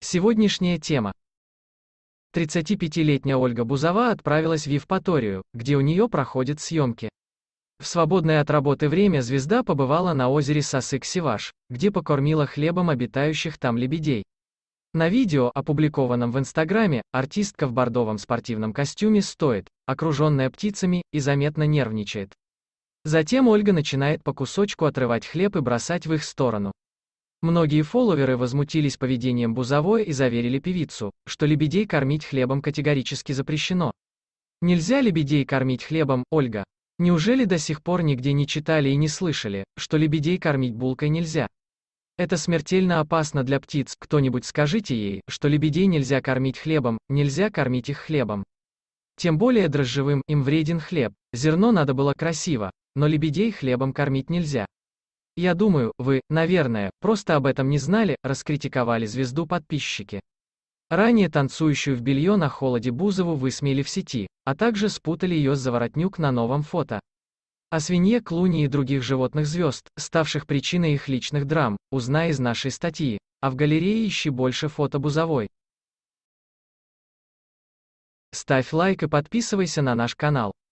Сегодняшняя тема. 35-летняя Ольга Бузова отправилась в Евпаторию, где у нее проходят съемки. В свободное от работы время звезда побывала на озере Сасык-Сиваш, где покормила хлебом обитающих там лебедей. На видео, опубликованном в Инстаграме, артистка в бордовом спортивном костюме стоит, окруженная птицами, и заметно нервничает. Затем Ольга начинает по кусочку отрывать хлеб и бросать в их сторону. Многие фолловеры возмутились поведением Бузовой и заверили певицу, что лебедей кормить хлебом категорически запрещено. Нельзя лебедей кормить хлебом, Ольга. Неужели до сих пор нигде не читали и не слышали, что лебедей кормить булкой нельзя? Это смертельно опасно для птиц, кто-нибудь скажите ей, что лебедей нельзя кормить хлебом, нельзя кормить их хлебом. Тем более дрожжевым, им вреден хлеб, зерно надо было красиво, но лебедей хлебом кормить нельзя. Я думаю, вы, наверное, просто об этом не знали, раскритиковали звезду подписчики. Ранее танцующую в белье на холоде Бузову высмеяли в сети, а также спутали ее с заворотнюк на новом фото. О свинье Клуни и других животных звезд, ставших причиной их личных драм, узнай из нашей статьи, а в галерее ищи больше фото Бузовой. Ставь лайк и подписывайся на наш канал.